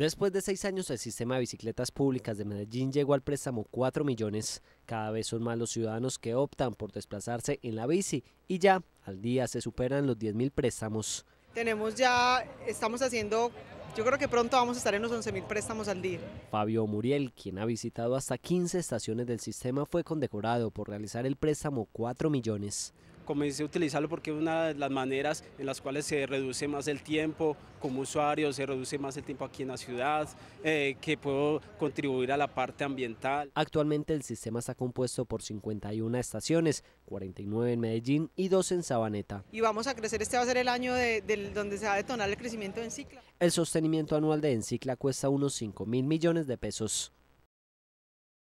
Después de seis años, el sistema de bicicletas públicas de Medellín llegó al préstamo 4 millones. Cada vez son más los ciudadanos que optan por desplazarse en la bici y ya al día se superan los 10 mil préstamos. Tenemos ya, estamos haciendo, yo creo que pronto vamos a estar en los 11 mil préstamos al día. Fabio Muriel, quien ha visitado hasta 15 estaciones del sistema, fue condecorado por realizar el préstamo 4 millones comencé a utilizarlo porque es una de las maneras en las cuales se reduce más el tiempo como usuario, se reduce más el tiempo aquí en la ciudad, eh, que puedo contribuir a la parte ambiental. Actualmente el sistema está compuesto por 51 estaciones, 49 en Medellín y 2 en Sabaneta. Y vamos a crecer, este va a ser el año donde se va a detonar el crecimiento de Encicla. El sostenimiento anual de Encicla cuesta unos 5 mil millones de pesos.